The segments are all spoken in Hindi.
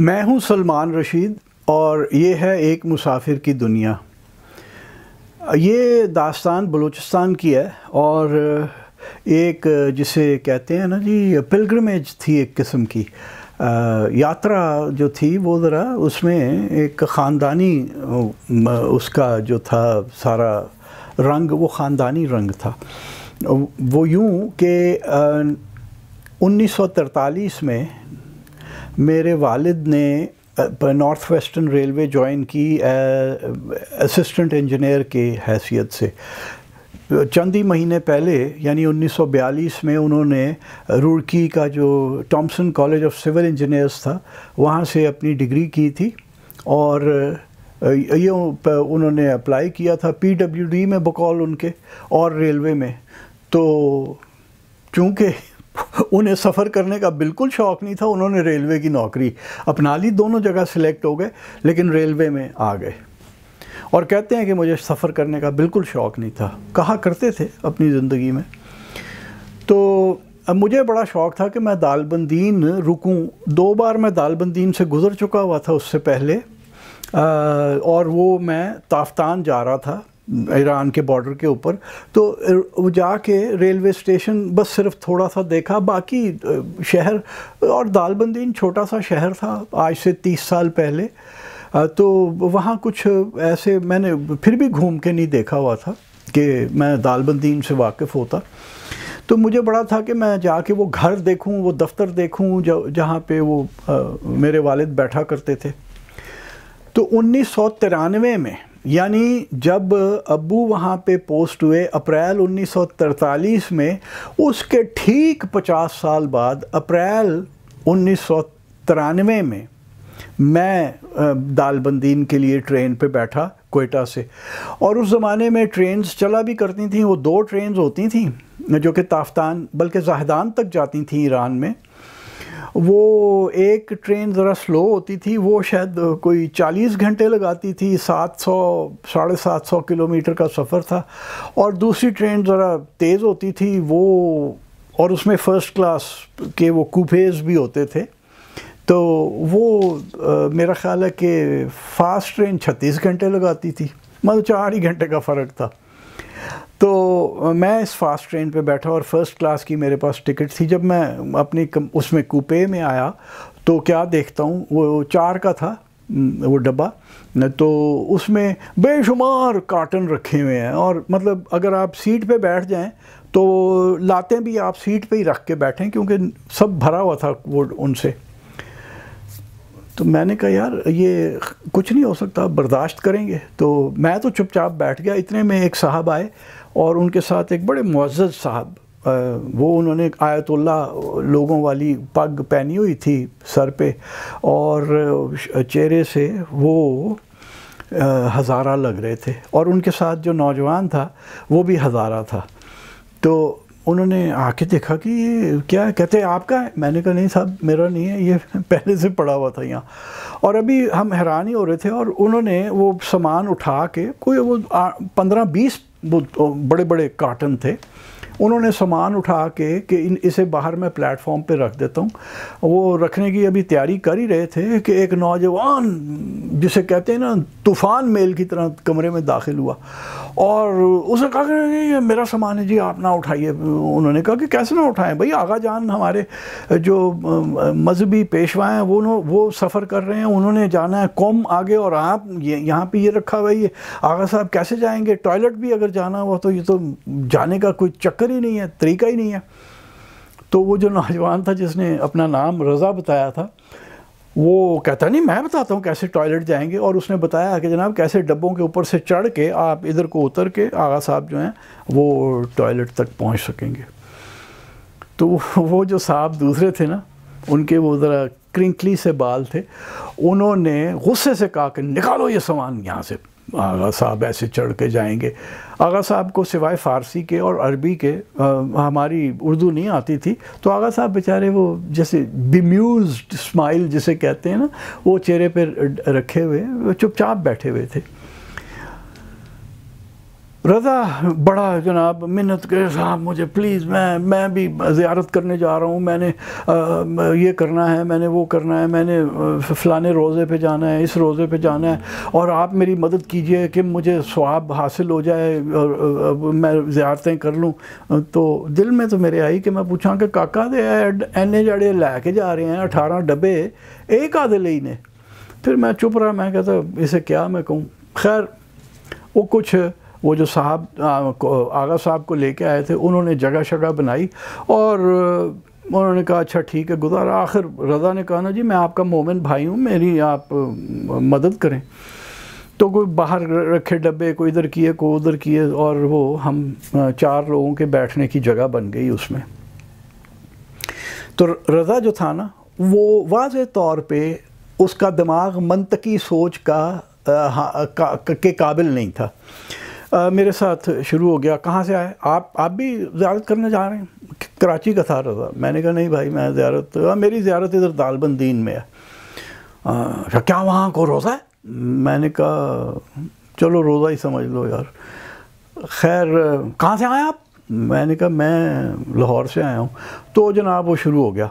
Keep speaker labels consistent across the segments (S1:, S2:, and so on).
S1: मैं हूं सलमान रशीद और ये है एक मुसाफिर की दुनिया ये दास्तान बलूचिस्तान की है और एक जिसे कहते हैं ना जी पिलग्रमेज थी एक किस्म की आ, यात्रा जो थी वो ज़रा उसमें एक ख़ानदानी उसका जो था सारा रंग वो ख़ानदानी रंग था वो यूँ कि 1943 में मेरे वालिद ने नॉर्थ वेस्टर्न रेलवे ज्वाइन की असिस्टेंट इंजीनियर के हैसियत से चंद ही महीने पहले यानी 1942 में उन्होंने रुड़की का जो Thomson college of civil engineers था वहाँ से अपनी डिग्री की थी और ये उन्होंने अप्लाई किया था पीडब्ल्यूडी में बकौल उनके और रेलवे में तो चूँकि उन्हें सफ़र करने का बिल्कुल शौक़ नहीं था उन्होंने रेलवे की नौकरी अपना ली दोनों जगह सिलेक्ट हो गए लेकिन रेलवे में आ गए और कहते हैं कि मुझे सफ़र करने का बिल्कुल शौक़ नहीं था कहा करते थे अपनी ज़िंदगी में तो अब मुझे बड़ा शौक़ था कि मैं दालबंदीन रुकूं दो बार मैं दालबंदीन से गुज़र चुका हुआ था उससे पहले आ, और वो मैं ताफ्तान जा रहा था ईरान के बॉर्डर के ऊपर तो वो जाके रेलवे स्टेशन बस सिर्फ थोड़ा सा देखा बाकी शहर और दालबंदीन छोटा सा शहर था आज से तीस साल पहले तो वहाँ कुछ ऐसे मैंने फिर भी घूम के नहीं देखा हुआ था कि मैं दालबंदीन से वाकिफ़ होता तो मुझे बड़ा था कि मैं जाके वो घर देखूँ वो दफ्तर देखूँ जहाँ पे वो आ, मेरे वालिद बैठा करते थे तो उन्नीस में यानी जब अबू वहाँ पे पोस्ट हुए अप्रैल 1943 में उसके ठीक 50 साल बाद अप्रैल उन्नीस में मैं दालबंदीन के लिए ट्रेन पे बैठा कोयटा से और उस ज़माने में ट्रेन्स चला भी करती थी वो दो ट्रेन्स होती थी जो कि ताफ्तान बल्कि जाहदान तक जाती थी ईरान में वो एक ट्रेन ज़रा स्लो होती थी वो शायद कोई 40 घंटे लगाती थी 700 साढ़े सात सौ किलोमीटर का सफ़र था और दूसरी ट्रेन ज़रा तेज़ होती थी वो और उसमें फ़र्स्ट क्लास के वो कूफेज भी होते थे तो वो आ, मेरा ख़्याल है कि फ़ास्ट ट्रेन 36 घंटे लगाती थी मतलब चार ही घंटे का फ़र्क था तो मैं इस फास्ट ट्रेन पे बैठा और फर्स्ट क्लास की मेरे पास टिकट थी जब मैं अपनी उसमें कूपे में आया तो क्या देखता हूँ वो चार का था वो डब्बा तो उसमें बेशुमार कार्टन रखे हुए हैं और मतलब अगर आप सीट पे बैठ जाएं तो लाते भी आप सीट पे ही रख के बैठें क्योंकि सब भरा हुआ था वो उनसे तो मैंने कहा यार ये कुछ नहीं हो सकता बर्दाश्त करेंगे तो मैं तो चुपचाप बैठ गया इतने में एक साहब आए और उनके साथ एक बड़े मज़्ज़ साहब वो उन्होंने आयतुल्ला लोगों वाली पग पहनी हुई थी सर पे और चेहरे से वो हज़ारा लग रहे थे और उनके साथ जो नौजवान था वो भी हज़ारा था तो उन्होंने आके देखा कि ये क्या है कहते हैं आपका है मैंने कहा नहीं साहब मेरा नहीं है ये पहले से पड़ा हुआ था यहाँ और अभी हम हैरान ही हो रहे थे और उन्होंने वो सामान उठा के कोई वो पंद्रह बीस बड़े बड़े कार्टन थे उन्होंने सामान उठा के कि इन इसे बाहर मैं प्लेटफॉर्म पे रख देता हूँ वो रखने की अभी तैयारी कर ही रहे थे कि एक नौजवान जिसे कहते हैं ना तूफ़ान मेल की तरह कमरे में दाखिल हुआ और उसने कहा कि ये मेरा सामान है जी आप ना उठाइए उन्होंने कहा कि कैसे ना उठाएं भाई आगा जान हमारे जो मजहबी पेशवा हैं वो वो सफ़र कर रहे हैं उन्होंने जाना है कौम आगे और आप ये यहाँ पे ये रखा हुआ ये आगा साहब कैसे जाएंगे टॉयलेट भी अगर जाना हुआ तो ये तो जाने का कोई चक्कर ही नहीं है तरीका ही नहीं है तो वो जो नौजवान था जिसने अपना नाम रज़ा बताया था वो कहता नहीं मैं बताता हूँ कैसे टॉयलेट जाएंगे और उसने बताया कि जनाब कैसे डब्बों के ऊपर से चढ़ के आप इधर को उतर के आगा साहब जो हैं वो टॉयलेट तक पहुँच सकेंगे तो वो जो साहब दूसरे थे ना उनके वो ज़रा क्रिंकली से बाल थे उन्होंने गुस्से से कहा कि निकालो ये सामान यहाँ से आगा साहब ऐसे चढ़ के जाएंगे आगा साहब को सिवाय फ़ारसी के और अरबी के आ, हमारी उर्दू नहीं आती थी तो आगा साहब बेचारे वो जैसे बिम्यूज स्माइल जिसे कहते हैं ना वो चेहरे पर रखे हुए चुपचाप बैठे हुए थे रज़ा बड़ा जनाब मिन्नत के साहब मुझे प्लीज़ मैं मैं भी ज़्यारत करने जा रहा हूँ मैंने आ, ये करना है मैंने वो करना है मैंने फ़लाने रोज़े पे जाना है इस रोज़े पे जाना है और आप मेरी मदद कीजिए कि मुझे स्वाब हासिल हो जाए और मैं ज़्यारतें कर लूँ तो दिल में तो मेरे आई कि मैं पूछा कि काका दे एने जड़े लैके जा रहे हैं अठारह डब्बे एक आधे ले ने फिर मैं चुप रहा मैं कहता इसे क्या मैं कहूँ खैर वो कुछ वो जो साहब आगा साहब को लेके आए थे उन्होंने जगह शगह बनाई और उन्होंने कहा अच्छा ठीक है गुजारा आखिर रज़ा ने कहा ना जी मैं आपका मोमिन भाई हूँ मेरी आप मदद करें तो कोई बाहर रखे डब्बे कोई इधर किए को उधर किए और वो हम चार लोगों के बैठने की जगह बन गई उसमें तो रज़ा जो था ना वो वाज तौर पे उसका दिमाग मनतकी सोच का, आ, का, का के काबिल नहीं था आ, मेरे साथ शुरू हो गया कहाँ से आए आप आप भी ज्यारत करने जा रहे हैं कराची का था रजा मैंने कहा नहीं भाई मैं ज्यारत हाँ, मेरी ज्यारत इधर दालबंदीन में है आ, अच्छा, क्या वहाँ को रोज़ा है मैंने कहा चलो रोज़ा ही समझ लो यार खैर कहाँ से आए आप मैंने कहा मैं लाहौर से आया हूँ तो जनाब वो शुरू हो गया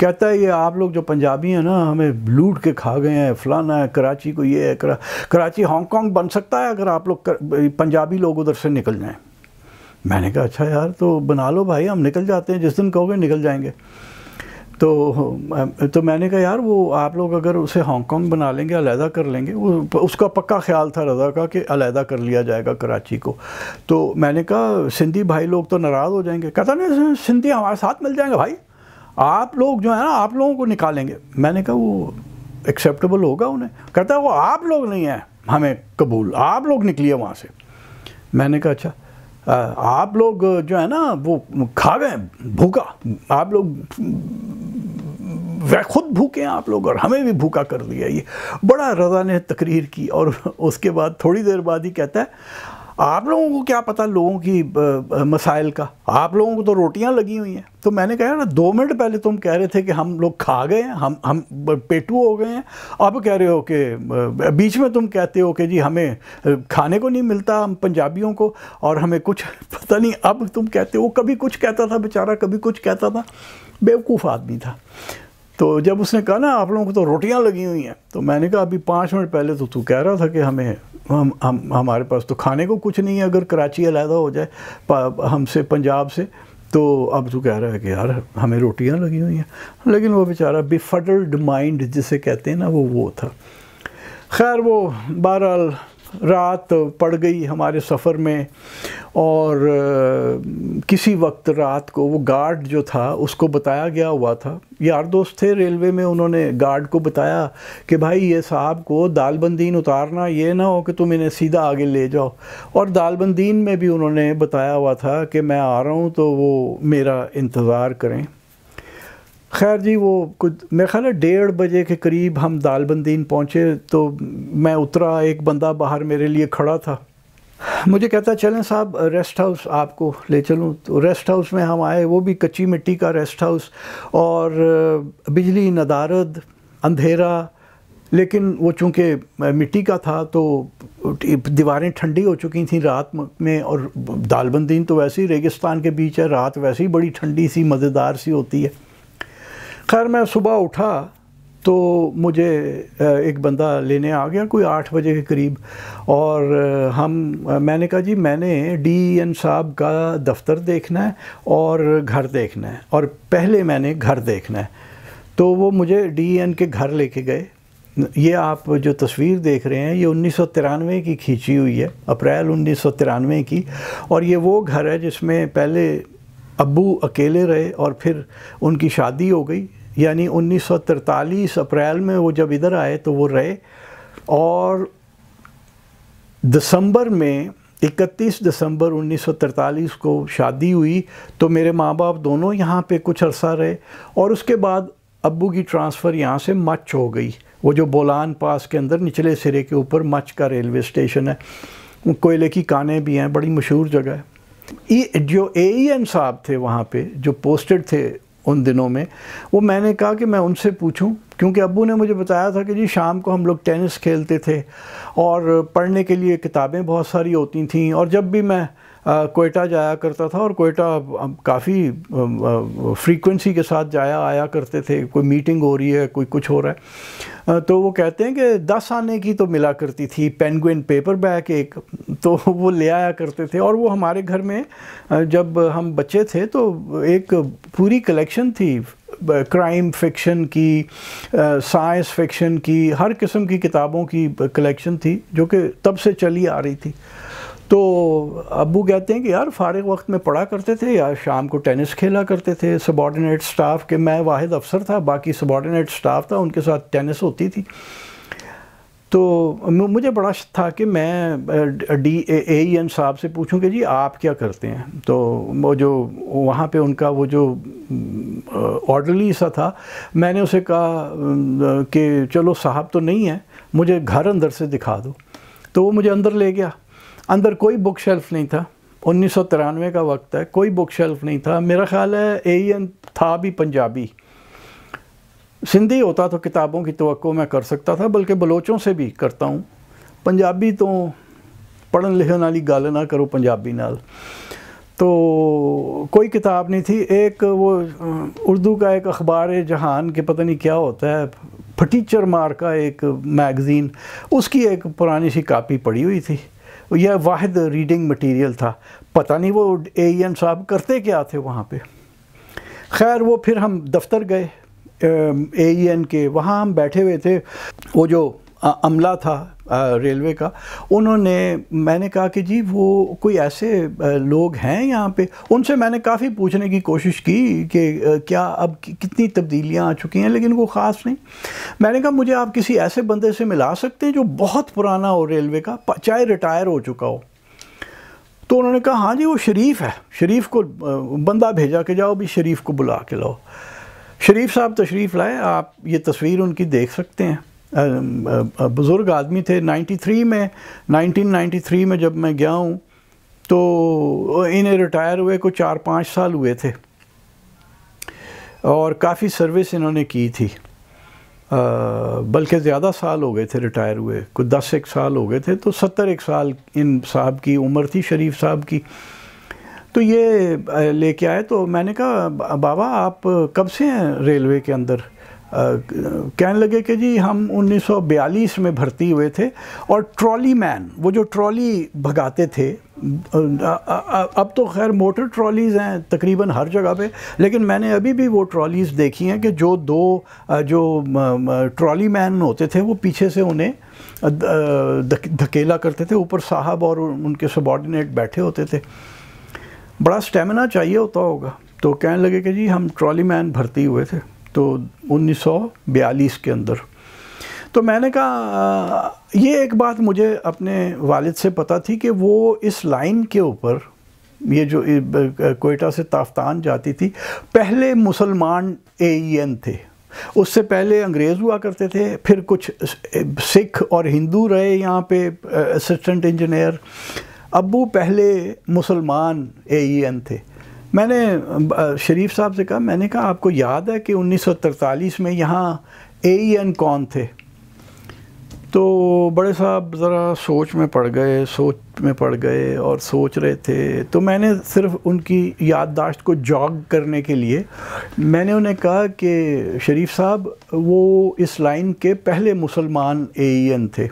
S1: कहता है ये आप लोग जो पंजाबी हैं ना हमें लूट के खा गए हैं फलाना है कराची को ये है करा, कराची हांगकॉन्ग बन सकता है अगर आप लोग कर, पंजाबी लोग उधर से निकल जाएं मैंने कहा अच्छा यार तो बना लो भाई हम निकल जाते हैं जिस दिन कहोगे निकल जाएंगे तो तो मैंने कहा यार वो आप लोग अगर उसे हांगकॉन्ग बना लेंगे अलहदा कर लेंगे वो उसका पक्का ख्याल था रजा का कि अलहदा कर लिया जाएगा कराची को तो मैंने कहा सिंधी भाई लोग तो नाराज़ हो जाएंगे कहता नहीं सिंधी हमारे साथ मिल जाएंगे भाई आप लोग जो है ना आप लोगों को निकालेंगे मैंने कहा वो एक्सेप्टेबल होगा उन्हें कहता है वो आप लोग नहीं हैं हमें कबूल आप लोग निकलिए वहाँ से मैंने कहा अच्छा आप लोग जो है ना वो खा गए भूखा आप लोग वह खुद भूखे हैं आप लोग और हमें भी भूखा कर दिया ये बड़ा रजा ने तकरीर की और उसके बाद थोड़ी देर बाद ही कहता है आप लोगों को क्या पता लोगों की मसाइल का आप लोगों को तो रोटियां लगी हुई हैं तो मैंने कहा ना दो मिनट पहले तुम कह रहे थे कि हम लोग खा गए हैं हम हम पेटू हो गए हैं अब कह रहे हो कि बीच में तुम कहते हो कि जी हमें खाने को नहीं मिलता हम पंजाबियों को और हमें कुछ पता नहीं अब तुम कहते हो कभी कुछ कहता था बेचारा कभी कुछ कहता था बेवकूफ़ आदमी था तो जब उसने कहा ना आप लोगों को तो रोटियां लगी हुई हैं तो मैंने कहा अभी पाँच मिनट पहले तो तू कह रहा था कि हमें हम हम हमारे पास तो खाने को कुछ नहीं है अगर कराची अलहदा हो जाए हमसे पंजाब से तो अब तो कह रहा है कि यार हमें रोटियां लगी हुई हैं लेकिन वो बेचारा बिफडल्ड माइंड जिसे कहते हैं ना वो वो था खैर वो बहरहाल रात पड़ गई हमारे सफ़र में और किसी वक्त रात को वो गार्ड जो था उसको बताया गया हुआ था यार दोस्त थे रेलवे में उन्होंने गार्ड को बताया कि भाई ये साहब को दालबंदीन उतारना ये ना हो कि तुम इन्हें सीधा आगे ले जाओ और दालबंदीन में भी उन्होंने बताया हुआ था कि मैं आ रहा हूँ तो वो मेरा इंतज़ार करें खैर जी वो कुछ मेरा ख्याल है डेढ़ बजे के करीब हम दालबंदीन पहुँचे तो मैं उतरा एक बंदा बाहर मेरे लिए खड़ा था मुझे कहता चलें साहब रेस्ट हाउस आपको ले चलूँ तो रेस्ट हाउस में हम आए वो भी कच्ची मिट्टी का रेस्ट हाउस और बिजली नदारद अंधेरा लेकिन वो चूँकि मिट्टी का था तो दीवारें ठंडी हो चुकी थी रात में और दालबंदीन तो वैसे ही रेगिस्तान के बीच है रात वैसे ही बड़ी ठंडी सी मज़ेदार सी होती है खैर मैं सुबह उठा तो मुझे एक बंदा लेने आ गया कोई आठ बजे के करीब और हम मैंने कहा जी मैंने डी एन साहब का दफ्तर देखना है और घर देखना है और पहले मैंने घर देखना है तो वो मुझे डी एन के घर लेके गए ये आप जो तस्वीर देख रहे हैं ये उन्नीस की खींची हुई है अप्रैल उन्नीस की और ये वो घर है जिसमें पहले अबू अकेले रहे और फिर उनकी शादी हो गई यानी 1943 अप्रैल में वो जब इधर आए तो वो रहे और दिसंबर में 31 दिसंबर 1943 को शादी हुई तो मेरे माँ बाप दोनों यहाँ पे कुछ अरसा रहे और उसके बाद अब्बू की ट्रांसफ़र यहाँ से मच हो गई वो जो बोलान पास के अंदर निचले सिरे के ऊपर मच का रेलवे स्टेशन है कोयले की कानें भी हैं बड़ी मशहूर जगह है ये जो ए एम साहब थे वहाँ पे जो पोस्टेड थे उन दिनों में वो मैंने कहा कि मैं उनसे पूछूं क्योंकि अबू ने मुझे बताया था कि जी शाम को हम लोग टेनिस खेलते थे और पढ़ने के लिए किताबें बहुत सारी होती थीं और जब भी मैं कोयटा जाया करता था और कोयटा काफ़ी फ्रीक्वेंसी के साथ जाया आया करते थे कोई मीटिंग हो रही है कोई कुछ हो रहा है तो वो कहते हैं कि दस आने की तो मिला करती थी पेनगुइन पेपर बैग एक तो वो ले आया करते थे और वो हमारे घर में जब हम बच्चे थे तो एक पूरी कलेक्शन थी क्राइम फिक्शन की साइंस फिक्शन की हर किस्म की किताबों की कलेक्शन थी जो कि तब से चली आ रही थी तो अबू कहते हैं कि यार फारग वक्त में पढ़ा करते थे या शाम को टेनिस खेला करते थे सबॉर्डिनेट स्टाफ के मैं वाहिद अफसर था बाकी सबॉर्डिनेट स्टाफ था उनके साथ टेनिस होती थी तो मुझे बड़ा था कि मैं डी ए एन साहब से पूछूं कि जी आप क्या करते हैं तो वो जो वहाँ पे उनका वो जो ऑर्डरली सा था मैंने उसे कहा कि चलो साहब तो नहीं है मुझे घर अंदर से दिखा दो तो वो मुझे अंदर ले गया अंदर कोई बुक शेल्फ नहीं था उन्नीस का वक्त है कोई बुक शेल्फ नहीं था मेरा ख्याल है ए e था भी पंजाबी सिंधी होता तो किताबों की तो मैं कर सकता था बल्कि बलोचों से भी करता हूँ पंजाबी तो पढ़न लिखन वाली गल ना करो पंजाबी नाल तो कोई किताब नहीं थी एक वो उर्दू का एक अखबार जहान के पता नहीं क्या होता है फटीचर मार का एक मैगज़ीन उसकी एक पुरानी सी कापी पड़ी हुई थी यह वाद रीडिंग मटेरियल था पता नहीं वो ए e साहब करते क्या थे वहाँ पे खैर वो फिर हम दफ्तर गए ए e के वहाँ हम बैठे हुए थे वो जो अमला था रेलवे का उन्होंने मैंने कहा कि जी वो कोई ऐसे लोग हैं यहाँ पे उनसे मैंने काफ़ी पूछने की कोशिश की कि क्या अब कितनी तब्दीलियाँ आ चुकी हैं लेकिन वो ख़ास नहीं मैंने कहा मुझे आप किसी ऐसे बंदे से मिला सकते हैं जो बहुत पुराना हो रेलवे का चाहे रिटायर हो चुका हो तो उन्होंने कहा हाँ जी वो शरीफ है शरीफ को बंदा भेजा के जाओ भी शरीफ को बुला के लाओ शरीफ साहब तशरीफ़ लाए आप ये तस्वीर उनकी देख सकते हैं बुज़ुर्ग आदमी थे 93 में 1993 में जब मैं गया हूँ तो इन्हें रिटायर हुए को चार पाँच साल हुए थे और काफ़ी सर्विस इन्होंने की थी बल्कि ज़्यादा साल हो गए थे रिटायर हुए कुछ दस एक साल हो गए थे तो सत्तर एक साल इन साहब की उम्र थी शरीफ साहब की तो ये लेके आए तो मैंने कहा बाबा आप कब से हैं रेलवे के अंदर कहने लगे कि जी हम 1942 में भर्ती हुए थे और ट्रॉली मैन वो जो ट्रॉली भगाते थे अब तो खैर मोटर ट्रॉलीज़ हैं तकरीबन हर जगह पे लेकिन मैंने अभी भी वो ट्रॉलीज़ देखी हैं कि जो दो जो ट्रॉली मैन होते थे वो पीछे से उन्हें धकेला करते थे ऊपर साहब और उनके सबॉर्डिनेट बैठे होते थे बड़ा स्टेमिना चाहिए होता होगा तो कहने लगे कि जी हम ट्रॉली मैन भर्ती हुए थे तो 1942 के अंदर तो मैंने कहा ये एक बात मुझे अपने वालिद से पता थी कि वो इस लाइन के ऊपर ये जो कोयटा से ताफ्तान जाती थी पहले मुसलमान एन थे उससे पहले अंग्रेज़ हुआ करते थे फिर कुछ सिख और हिंदू रहे यहाँ पे असिस्टेंट इंजीनियर अबू पहले मुसलमान एन थे मैंने शरीफ साहब से कहा मैंने कहा आपको याद है कि 1943 में यहाँ ए एन कौन थे तो बड़े साहब ज़रा सोच में पड़ गए सोच में पड़ गए और सोच रहे थे तो मैंने सिर्फ उनकी याददाश्त को जॉग करने के लिए मैंने उन्हें कहा कि शरीफ साहब वो इस लाइन के पहले मुसलमान ए एन थे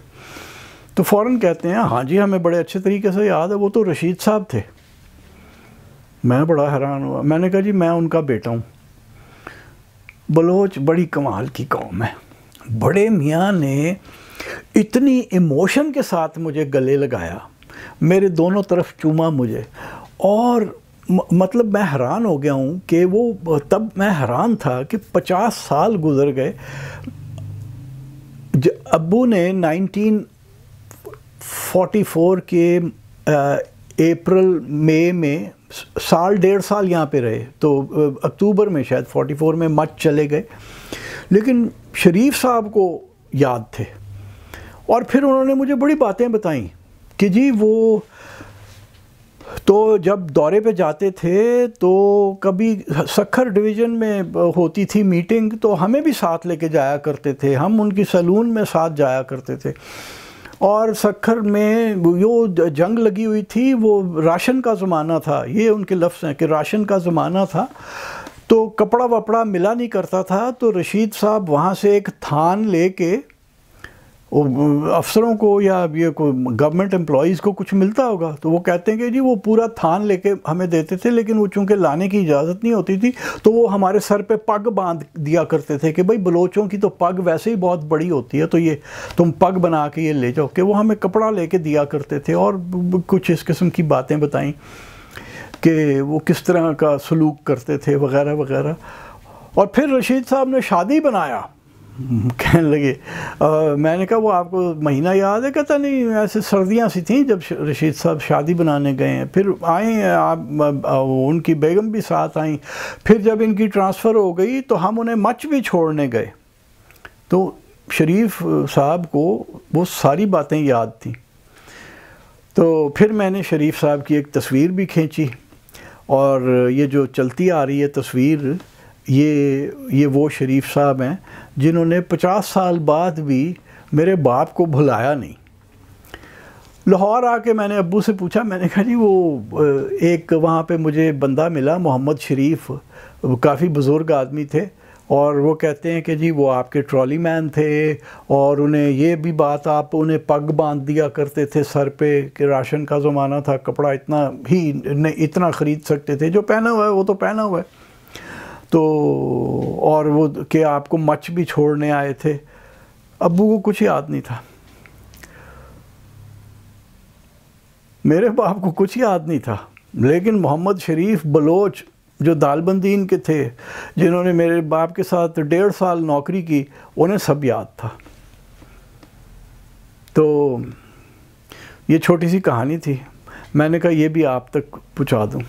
S1: तो फ़ौर कहते हैं हाँ जी हमें बड़े अच्छे तरीके से याद है वो तो रशीद साहब थे मैं बड़ा हैरान हुआ मैंने कहा जी मैं उनका बेटा हूँ बलोच बड़ी कमाल की कौम है बड़े मियाँ ने इतनी इमोशन के साथ मुझे गले लगाया मेरे दोनों तरफ चूमा मुझे और मतलब मैं हैरान हो गया हूँ कि वो तब मैं हैरान था कि पचास साल गुजर गए अबू ने 1944 के अप्रैल मई में साल डेढ़ साल यहाँ पे रहे तो अक्टूबर में शायद 44 में मच चले गए लेकिन शरीफ साहब को याद थे और फिर उन्होंने मुझे बड़ी बातें बताई कि जी वो तो जब दौरे पे जाते थे तो कभी सखर डिवीज़न में होती थी मीटिंग तो हमें भी साथ लेके जाया करते थे हम उनकी सैलून में साथ जाया करते थे और सखर में जो जंग लगी हुई थी वो राशन का ज़माना था ये उनके लफ्ज़ हैं कि राशन का ज़माना था तो कपड़ा वपड़ा मिला नहीं करता था तो रशीद साहब वहाँ से एक थान ले अफसरों को या ये को गवर्नमेंट एम्प्लॉज़ को कुछ मिलता होगा तो वो कहते हैं कि जी वो पूरा थान लेके हमें देते थे लेकिन वो चूंकि लाने की इजाज़त नहीं होती थी तो वो हमारे सर पे पग बांध दिया करते थे कि भाई बलोचों की तो पग वैसे ही बहुत बड़ी होती है तो ये तुम पग बना के ये ले जाओ कि वो हमें कपड़ा ले दिया करते थे और कुछ इस किस्म की बातें बताई कि वो किस तरह का सलूक करते थे वगैरह वगैरह और फिर रशीद साहब ने शादी बनाया कहने लगे और मैंने कहा वो आपको महीना याद है कहता नहीं ऐसे सर्दियाँ सी थी जब रशीद साहब शादी बनाने गए हैं फिर आए आप उनकी बेगम भी साथ आई फिर जब इनकी ट्रांसफ़र हो गई तो हम उन्हें मच भी छोड़ने गए तो शरीफ साहब को वो सारी बातें याद थी तो फिर मैंने शरीफ साहब की एक तस्वीर भी खींची और ये जो चलती आ रही है तस्वीर ये ये वो शरीफ साहब हैं जिन्होंने पचास साल बाद भी मेरे बाप को भुलाया नहीं लाहौर आके मैंने अबू से पूछा मैंने कहा जी वो एक वहाँ पे मुझे बंदा मिला मोहम्मद शरीफ काफ़ी बुज़ुर्ग आदमी थे और वो कहते हैं कि जी वो आपके ट्रॉली मैन थे और उन्हें ये भी बात आप उन्हें पग बांध दिया करते थे सर पे कि राशन का ज़माना था कपड़ा इतना ही इतना ख़रीद सकते थे जो पहना हुआ है वो तो पहना हुआ है तो और वो कि आपको मच भी छोड़ने आए थे अबू को कुछ याद नहीं था मेरे बाप को कुछ याद नहीं था लेकिन मोहम्मद शरीफ बलोच जो दालबंदीन के थे जिन्होंने मेरे बाप के साथ डेढ़ साल नौकरी की उन्हें सब याद था तो ये छोटी सी कहानी थी मैंने कहा ये भी आप तक पहुँचा दूँ